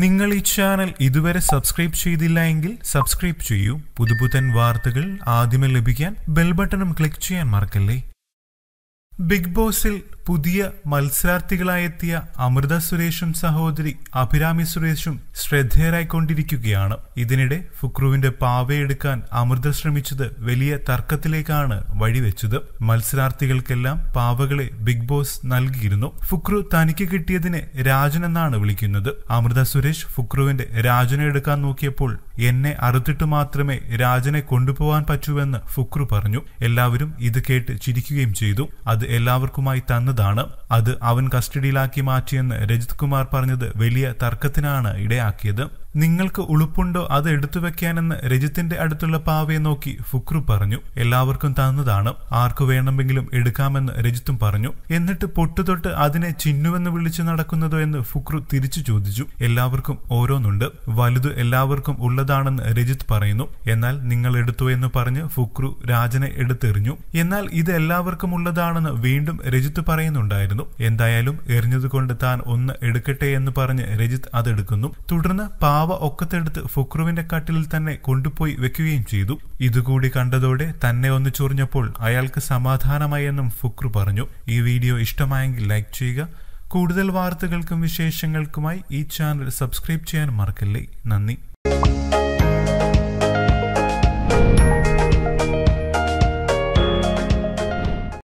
നിങ്ങൾ ഈ ചാനൽ ഇതുവരെ സബ്സ്ക്രൈബ് ചെയ്തില്ല എങ്കിൽ സബ്സ്ക്രൈബ് ചെയ്യൂ പുതുപുത്തൻ വാർത്തകൾ ആദ്യമേ ലഭിക്കാൻ ബെൽ ബട്ടണും ക്ലിക്ക് ചെയ്യാൻ മറക്കല്ലേ ബിഗ് ബോസിൽ പുതിയ മത്സരാർത്ഥികളായെത്തിയ അമൃത സുരേഷും സഹോദരി അഭിരാമി സുരേഷും ശ്രദ്ധേയരായിക്കൊണ്ടിരിക്കുകയാണ് ഇതിനിടെ ഫുക്രുവിന്റെ പാവയെടുക്കാൻ അമൃത ശ്രമിച്ചത് വലിയ തർക്കത്തിലേക്കാണ് വഴിവെച്ചത് മത്സരാർത്ഥികൾക്കെല്ലാം പാവകളെ ബിഗ് ബോസ് നൽകിയിരുന്നു ഫുക്രു തനിക്ക് കിട്ടിയതിനെ രാജൻ എന്നാണ് വിളിക്കുന്നത് അമൃത സുരേഷ് ഫുക്രുവിന്റെ രാജനെ എടുക്കാൻ നോക്കിയപ്പോൾ എന്നെ അറുത്തിട്ട് മാത്രമേ രാജനെ കൊണ്ടുപോകാൻ പറ്റൂവെന്ന് ഫുക്രു പറഞ്ഞു എല്ലാവരും ഇത് കേട്ട് ചിരിക്കുകയും ചെയ്തു അത് എല്ലാവർക്കുമായി തന്നതാണ് അത് അവൻ കസ്റ്റഡിയിലാക്കി മാറ്റിയെന്ന് രജിത് കുമാർ പറഞ്ഞത് വലിയ തർക്കത്തിനാണ് ഇടയാക്കിയത് നിങ്ങൾക്ക് ഉളുപ്പുണ്ടോ അത് എടുത്തു വെക്കാനെന്ന് രജിത്തിന്റെ അടുത്തുള്ള പാവയെ നോക്കി ഫുക്രു പറഞ്ഞു എല്ലാവർക്കും തന്നതാണ് ആർക്കു വേണമെങ്കിലും എടുക്കാമെന്ന് രജിത്തും പറഞ്ഞു എന്നിട്ട് പൊട്ടുതൊട്ട് അതിനെ ചിന്നുവെന്ന് വിളിച്ചു നടക്കുന്നതോ എന്ന് ഫുക്രു തിരിച്ചു ചോദിച്ചു എല്ലാവർക്കും ഓരോന്നുണ്ട് വലുത് എല്ലാവർക്കും ഉള്ളതാണെന്ന് രജിത്ത് പറയുന്നു എന്നാൽ നിങ്ങൾ എടുത്തു എന്ന് പറഞ്ഞ് ഫുക്രു രാജനെ എടുത്തെറിഞ്ഞു എന്നാൽ ഇത് എല്ലാവർക്കും ഉള്ളതാണെന്ന് വീണ്ടും രജിത്ത് പറയുന്നുണ്ടായിരുന്നു എന്തായാലും എറിഞ്ഞതുകൊണ്ട് താൻ ഒന്ന് എടുക്കട്ടെ എന്ന് പറഞ്ഞ് രജിത്ത് അതെടുക്കുന്നു തുടർന്ന് പാവ ഒക്കത്തെടുത്ത് ഫുക്രുവിന്റെ കാട്ടിൽ തന്നെ കൊണ്ടുപോയി വെക്കുകയും ചെയ്തു ഇതുകൂടി കണ്ടതോടെ തന്നെ ഒന്ന് ചൊറിഞ്ഞപ്പോൾ അയാൾക്ക് സമാധാനമായി എന്നും ഫുക്രു പറഞ്ഞു ഈ വീഡിയോ ഇഷ്ടമായെങ്കിൽ ലൈക്ക് ചെയ്യുക കൂടുതൽ വാർത്തകൾക്കും വിശേഷങ്ങൾക്കുമായി ഈ ചാനൽ സബ്സ്ക്രൈബ് ചെയ്യാൻ മറക്കല്ലേ നന്ദി